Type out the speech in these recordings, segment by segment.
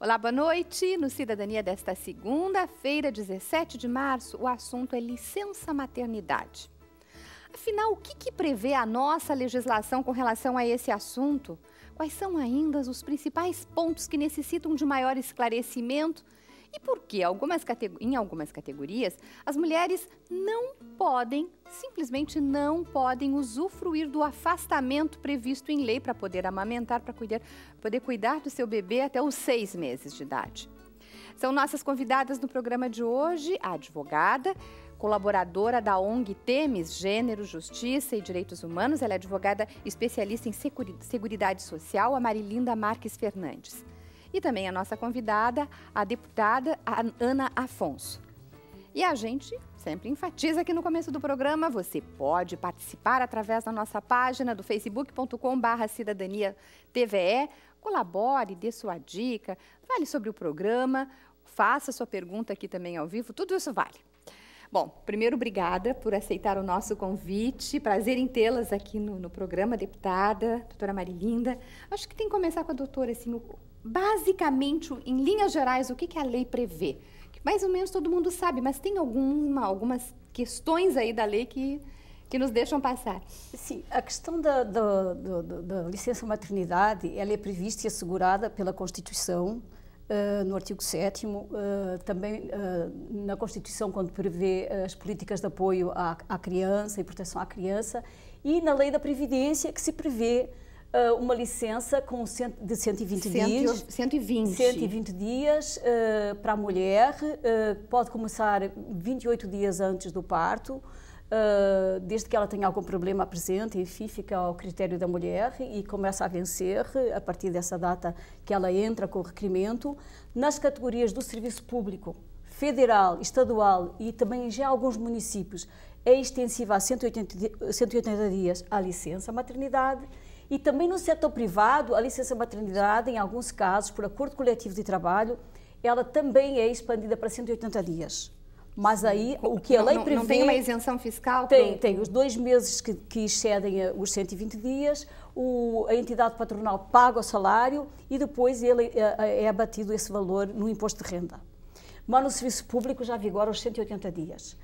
Olá, boa noite. No Cidadania desta segunda-feira, 17 de março, o assunto é licença maternidade. Afinal, o que, que, prevê a nossa legislação com relação a esse assunto? Quais são ainda os principais pontos que necessitam de maior esclarecimento e por que em algumas categorias as mulheres não podem, simplesmente não podem usufruir do afastamento previsto em lei para poder amamentar, para cuidar, poder cuidar do seu bebê até os seis meses de idade. São nossas convidadas no programa de hoje a advogada, colaboradora da ONG Temes Gênero, Justiça e Direitos Humanos. Ela é advogada especialista em Seguridade Social, a Marilinda Marques Fernandes e também a nossa convidada, a deputada Ana Afonso. E a gente sempre enfatiza aqui no começo do programa, você pode participar através da nossa página do facebook.com/barra cidadania TVE. Colabore, dê sua dica, fale sobre o programa, faça sua pergunta aqui também ao vivo, tudo isso vale. Bom, primeiro, obrigada por aceitar o nosso convite. Prazer em tê-las aqui no, no, programa, deputada, doutora Marilinda. Acho que tem que começar com a doutora, assim, o, basicamente, em linhas gerais, o que, que a lei prevê? mais ou menos todo mundo sabe, mas tem alguma, algumas questões aí da lei que, que nos deixam passar. Sim, a questão da, da, da, da licença maternidade, ela é prevista e assegurada pela Constituição, Uh, no artigo 7 uh, eh, também uh, na Constituição, quando prevê as políticas de apoio à, à, criança e proteção à criança, e na Lei da Previdência, que se prevê uh, uma licença com cento, de 120 Cento, dias. 120. 120 dias uh, para a mulher, uh, pode começar 28 dias antes do parto. Uh, desde que ela tenha algum problema presente enfim, fica ao critério da mulher e começa a vencer a partir dessa data que ela entra com o requerimento. Nas categorias do serviço público, federal, estadual e também já alguns municípios, é extensiva a 180, 180 dias a licença maternidade e também no setor privado, a licença maternidade, em alguns casos, por acordo coletivo de trabalho, ela também é expandida para 180 dias. Mas aí, o que a lei não, prevê... Não tem uma isenção fiscal? Tem, tem. Os dois meses que, que excedem os 120 dias, o, a entidade patronal paga o salário e depois ele é, é, é abatido esse valor no imposto de renda. Mas no serviço público já vigora os 180 dias.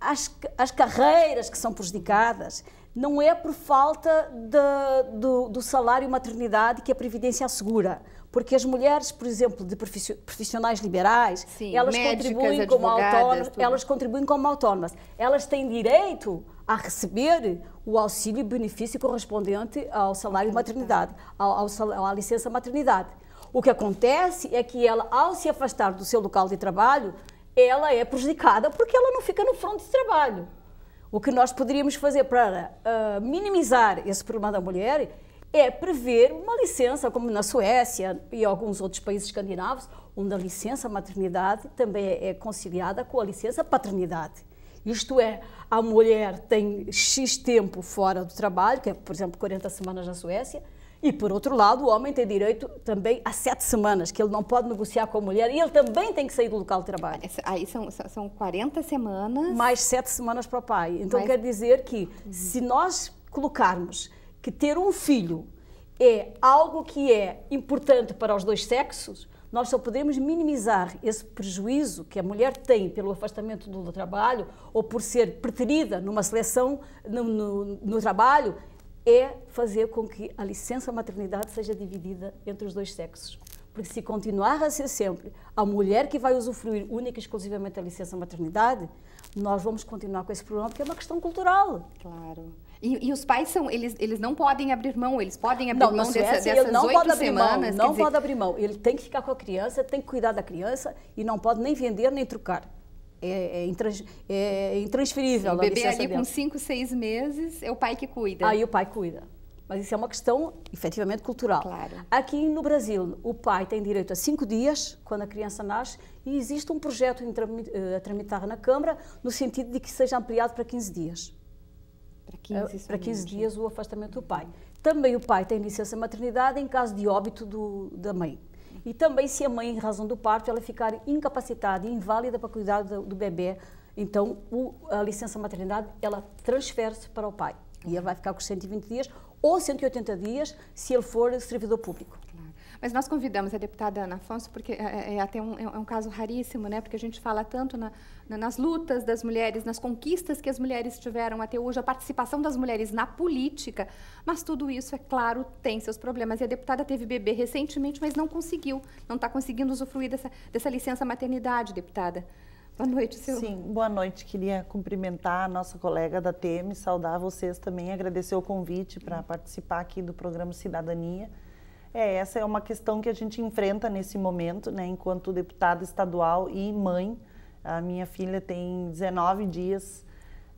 As, as carreiras que são prejudicadas, não é por falta de, do, do, salário maternidade que a Previdência assegura. Porque as mulheres, por exemplo, de profissionais liberais, Sim, elas, médicas, contribuem como autónomas, elas contribuem como autónomas. Elas têm direito a receber o auxílio e benefício correspondente ao salário maternidade, ao, ao à licença maternidade. O que acontece é que ela, ao se afastar do seu local de trabalho, ela é prejudicada porque ela não fica no fronte de trabalho. O que nós poderíamos fazer para uh, minimizar esse problema da mulher é prever uma licença, como na Suécia e alguns outros países escandinavos, onde a licença maternidade também é conciliada com a licença paternidade. Isto é, a mulher tem X tempo fora do trabalho, que é, por exemplo, 40 semanas na Suécia, e, por outro lado, o homem tem direito também a sete semanas, que ele não pode negociar com a mulher e ele também tem que sair do local de trabalho. Aí são, são 40 semanas. Mais sete semanas para o pai. Então, Mais... quer dizer que uhum. se nós colocarmos que ter um filho é algo que é importante para os dois sexos, nós só podemos minimizar esse prejuízo que a mulher tem pelo afastamento do trabalho ou por ser preterida numa seleção no, no, no trabalho é fazer com que a licença maternidade seja dividida entre os dois sexos. Porque se continuar a ser sempre a mulher que vai usufruir única e exclusivamente da licença maternidade, nós vamos continuar com esse problema, porque é uma questão cultural. Claro. E, e, os pais são, eles, eles não podem abrir mão, eles podem abrir não, mão é dessa, assim, dessas ele não pode abrir semanas. Mão, não dizer... pode abrir mão. Ele tem que ficar com a criança, tem que cuidar da criança e não pode nem vender nem trocar é, é, intrans, é intransferível. o bebê ali dela. com 5, 6 meses, é o pai que cuida. Aí o pai cuida. Mas isso é uma questão efetivamente cultural. Claro. Aqui no Brasil, o pai tem direito a cinco dias quando a criança nasce e existe um projeto a eh, tramitar na Câmara no sentido de que seja ampliado para 15 dias. Para 15, eh, é para 15 dias o afastamento do pai. Também o pai tem licença maternidade em caso de óbito do, da mãe. E também se a mãe, em razão do parto, ela ficar incapacitada, inválida para cuidar do, do bebê, então o, a licença maternidade, ela transfere-se para o pai. E ele vai ficar com 120 dias ou 180 dias se ele for servidor público. Mas nós convidamos a deputada Ana Afonso, porque é, é, é até um, é, é um caso raríssimo, né? porque a gente fala tanto na, na, nas lutas das mulheres, nas conquistas que as mulheres tiveram até hoje, a participação das mulheres na política, mas tudo isso, é claro, tem seus problemas. E a deputada teve bebê recentemente, mas não conseguiu, não está conseguindo usufruir dessa, dessa licença maternidade, deputada. Boa noite, Silvia. Sim, boa noite. Queria cumprimentar a nossa colega da TM, saudar vocês também, agradecer o convite para uhum. participar aqui do programa Cidadania. É, essa é uma questão que a gente enfrenta nesse momento, né, enquanto deputada estadual e mãe. A minha filha tem 19 dias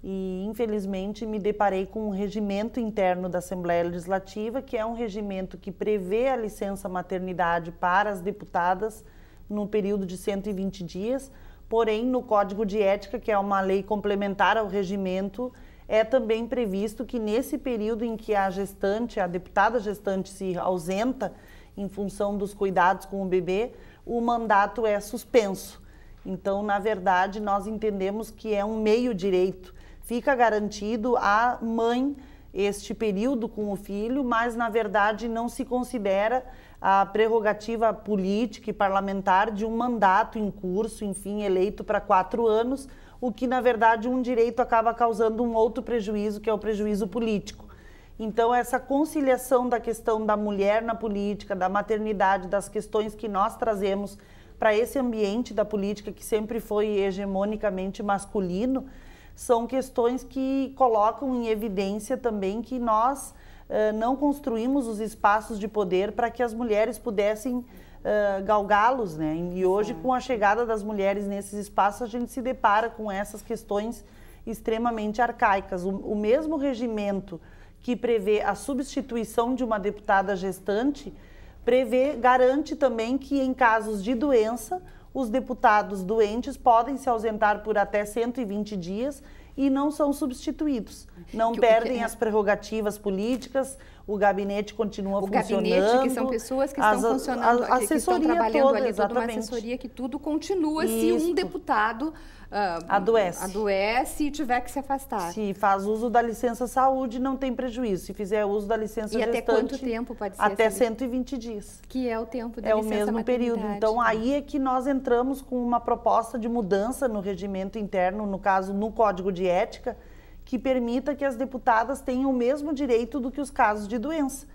e, infelizmente, me deparei com um regimento interno da Assembleia Legislativa, que é um regimento que prevê a licença maternidade para as deputadas no período de 120 dias, porém, no Código de Ética, que é uma lei complementar ao regimento, é também previsto que nesse período em que a gestante, a deputada gestante se ausenta em função dos cuidados com o bebê, o mandato é suspenso. Então, na verdade, nós entendemos que é um meio direito. Fica garantido à mãe este período com o filho, mas na verdade não se considera a prerrogativa política e parlamentar de um mandato em curso, enfim, eleito para quatro anos o que na verdade um direito acaba causando um outro prejuízo, que é o prejuízo político. Então, essa conciliação da questão da mulher na política, da maternidade, das questões que nós trazemos para esse ambiente da política que sempre foi hegemonicamente masculino, são questões que colocam em evidência também que nós eh, não construímos os espaços de poder para que as mulheres pudessem uh, galgá-los, né? E hoje, Sim. com a chegada das mulheres nesses espaços, a gente se depara com essas questões extremamente arcaicas. O, o mesmo regimento que prevê a substituição de uma deputada gestante prevê, garante também que em casos de doença, os deputados doentes podem se ausentar por até 120 dias e não são substituídos. Não perdem é as prerrogativas políticas, o gabinete continua o funcionando. O gabinete, que são pessoas que as, estão funcionando, a, a, que, que estão trabalhando toda, ali, é toda uma assessoria que tudo continua Isso. se um deputado uh, adoece. adoece e tiver que se afastar. Se faz uso da licença saúde, não tem prejuízo. Se fizer uso da licença e gestante... E até quanto tempo pode ser? Até 120 dias. Que é o tempo de é É o mesmo período. Então, aí é que nós entramos com uma proposta de mudança no regimento interno, no caso, no Código de Ética, que permita que as deputadas tenham o mesmo direito do que os casos de doença.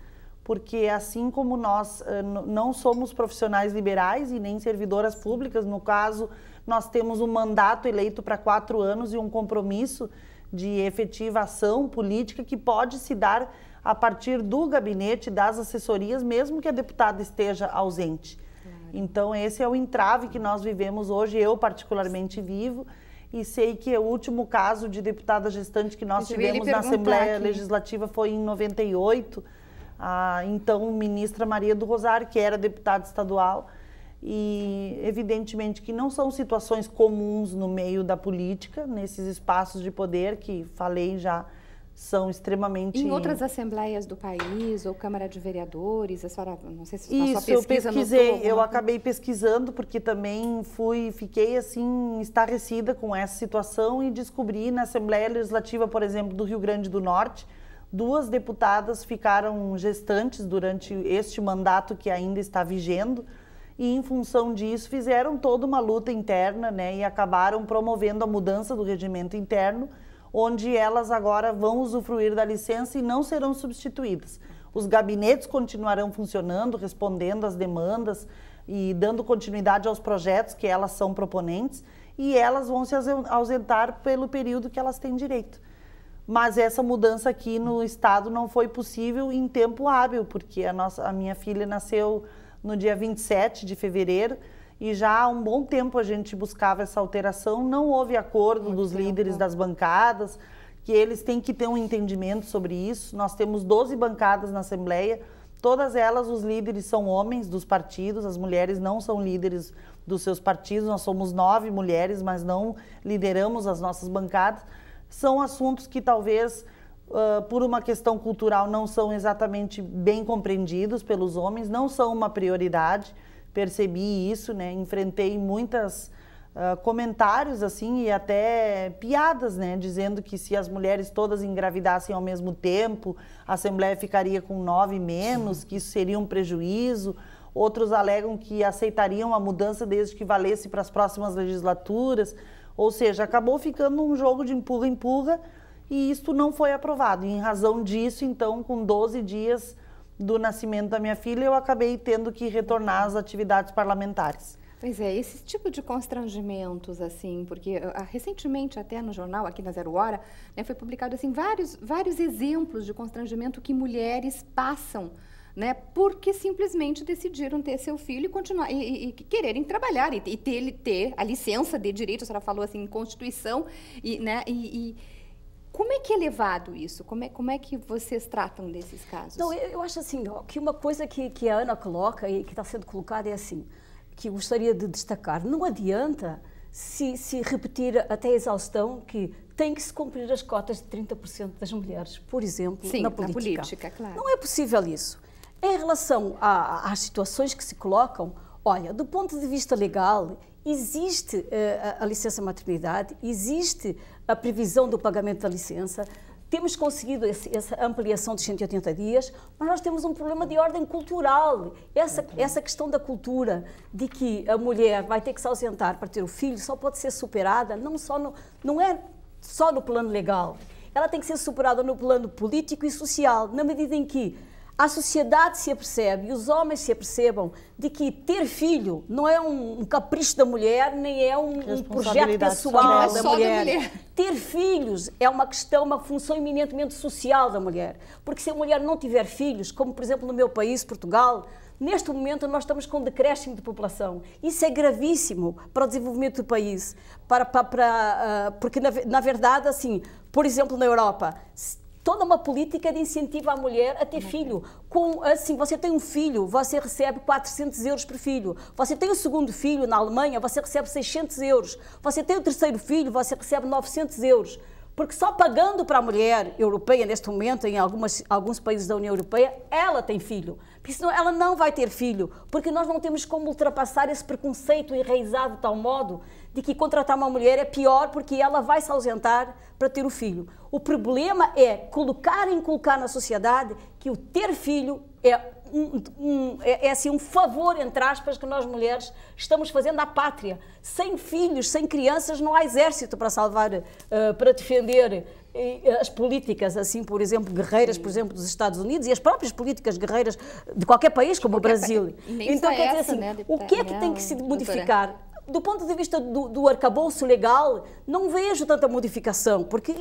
Porque assim como nós eh, não somos profissionais liberais e nem servidoras públicas, no caso, nós temos um mandato eleito para quatro anos e um compromisso de efetiva ação política que pode se dar a partir do gabinete, das assessorias, mesmo que a deputada esteja ausente. Então, esse é o entrave que nós vivemos hoje, eu particularmente vivo e sei que o último caso de deputada gestante que nós tivemos na Assembleia aqui. Legislativa foi em 98, a então ministra Maria do Rosário, que era deputada estadual, e evidentemente que não são situações comuns no meio da política, nesses espaços de poder que falei já são extremamente. Em outras assembleias do país ou Câmara de Vereadores, a senhora, não sei se Isso, pesquisa eu pesquisei, notou, eu acabei pesquisando porque também fui, fiquei assim estarrecida com essa situação e descobri na Assembleia Legislativa, por exemplo, do Rio Grande do Norte, duas deputadas ficaram gestantes durante este mandato que ainda está vigendo. E em função disso fizeram toda uma luta interna, né, e acabaram promovendo a mudança do regimento interno onde elas agora vão usufruir da licença e não serão substituídas. Os gabinetes continuarão funcionando, respondendo às demandas e dando continuidade aos projetos que elas são proponentes e elas vão se ausentar pelo período que elas têm direito. Mas essa mudança aqui no estado não foi possível em tempo hábil, porque a, nossa, a minha filha nasceu no dia 27 de fevereiro, e já há um bom tempo a gente buscava essa alteração, não houve acordo dos tempo. líderes das bancadas, que eles têm que ter um entendimento sobre isso. Nós temos 12 bancadas na Assembleia, todas elas os líderes são homens dos partidos, as mulheres não são líderes dos seus partidos, nós somos nove mulheres, mas não lideramos as nossas bancadas. São assuntos que talvez Uh, por uma questão cultural, não são exatamente bem compreendidos pelos homens, não são uma prioridade percebi isso, né? Enfrentei muitas uh, comentários assim e até piadas, né? Dizendo que se as mulheres todas engravidassem ao mesmo tempo, a Assembleia ficaria com nove menos, que isso seria um prejuízo. Outros alegam que aceitariam a mudança desde que valesse para as próximas legislaturas. Ou seja, acabou ficando um jogo de empurra-empurra e isto não foi aprovado. E em razão disso, então, com 12 dias do nascimento da minha filha, eu acabei tendo que retornar às atividades parlamentares. Pois é, esse tipo de constrangimentos, assim, porque ah, ah, recentemente até no jornal, aqui na Zero Hora, né, foi publicado, assim, vários, vários exemplos de constrangimento que mulheres passam, né, porque simplesmente decidiram ter seu filho e continuar, e, e, e quererem trabalhar, e, e ter, ter a licença de direito, a senhora falou, assim, em Constituição, e, né, e, e como é que é levado isso? Como é, como é que vocês tratam desses casos? Não, eu, eu acho assim, ó, que uma coisa que, que a Ana coloca e que está sendo colocada é assim, que gostaria de destacar, não adianta se, se repetir até a exaustão que tem que se cumprir as cotas de 30% das mulheres, por exemplo, Sim, na política. Sim, Na política claro. Não é possível isso. Em relação a, às situações que se colocam, olha, do ponto de vista legal, existe uh, a, a, licença maternidade, existe a previsão do pagamento da licença, temos conseguido esse, essa ampliação de 180 dias, mas nós temos um problema de ordem cultural. Essa, essa questão da cultura, de que a mulher vai ter que se ausentar para ter o filho, só pode ser superada, não, só no, não é só no plano legal. Ela tem que ser superada no plano político e social, na medida em que a sociedade se apercebe e os homens se apercebam de que ter filho não é um capricho da mulher, nem é um, um projeto pessoal é da, mulher. da mulher. Ter filhos é uma questão, uma função eminentemente social da mulher. Porque se a mulher não tiver filhos, como por exemplo no meu país, Portugal, neste momento nós estamos com um decréscimo de população. Isso é gravíssimo para o desenvolvimento do país. Para, para, para ah, porque, na, na verdade, assim, por exemplo, na Europa, toda uma política de incentivo à mulher a ter é é? filho. Com, assim, você tem um filho, você recebe 400 euros por filho. Você tem o segundo filho na Alemanha, você recebe 600 euros. Você tem o terceiro filho, você recebe 900 euros. Porque só pagando para a mulher europeia, neste momento, em algumas, alguns países da União Europeia, ela tem filho. Porque senão ela não vai ter filho. Porque nós não temos como ultrapassar esse preconceito enraizado de tal modo de que contratar uma mulher é pior porque ela vai se ausentar para ter o filho. O problema é colocar e inculcar na sociedade que o ter filho é um, um, é, é, assim um favor entre aspas que nós mulheres estamos fazendo à pátria. Sem filhos, sem crianças, não há exército para salvar, uh, para defender eh, as políticas, assim, por exemplo, guerreiras, Sim. por exemplo, dos Estados Unidos e as próprias políticas guerreiras de qualquer país, como qualquer o Brasil. Então, quer dizer assim, né, o que é que tem que se modificar? Do ponto de vista do, do arcabouço legal, não vejo tanta modificação, porque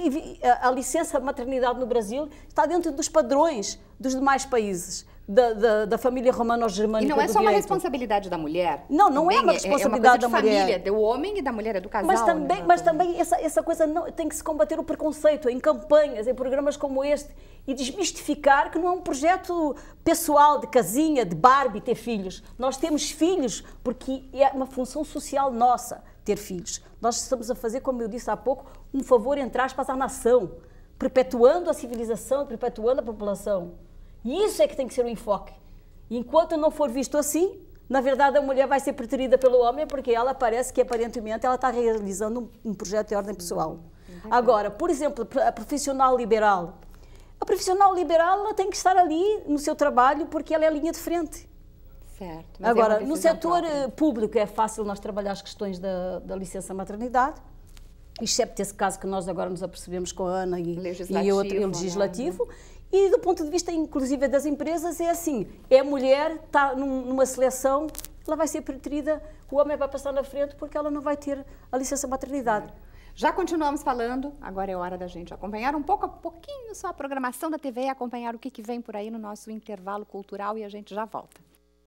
a, a licença maternidade no Brasil está dentro dos padrões dos demais países. Da, da, da, família romano-germânica. E não é só uma responsabilidade da mulher? Não, não é também, é, é uma responsabilidade é uma da mulher. família, do homem e da mulher, é do casal. Mas também, né? mas também essa, essa coisa não, tem que se combater o preconceito em campanhas, em programas como este e desmistificar que não é um projeto pessoal de casinha, de Barbie ter filhos. Nós temos filhos porque é uma função social nossa ter filhos. Nós estamos a fazer, como eu disse há pouco, um favor entre aspas à nação, perpetuando a civilização, perpetuando a população. E isso é que tem que ser o enfoque. Enquanto não for visto assim, na verdade a mulher vai ser preterida pelo homem porque ela parece que aparentemente ela está realizando um, um projeto de ordem pessoal. Agora, por exemplo, a profissional liberal. A profissional liberal ela tem que estar ali no seu trabalho porque ela é a linha de frente. Certo. É agora, é no setor eh, própria. público é fácil nós trabalhar as questões da, da licença maternidade, excepto esse caso que nós agora nos apercebemos com a Ana e, e outro e o né? legislativo. E do ponto de vista, inclusive, das empresas, é assim: é mulher, está numa seleção, ela vai ser preterida, o homem vai passar na frente porque ela não vai ter a licença maternidade. Já continuamos falando, agora é hora da gente acompanhar um pouco a pouquinho só a programação da TV e acompanhar o que, que vem por aí no nosso intervalo cultural e a gente já volta.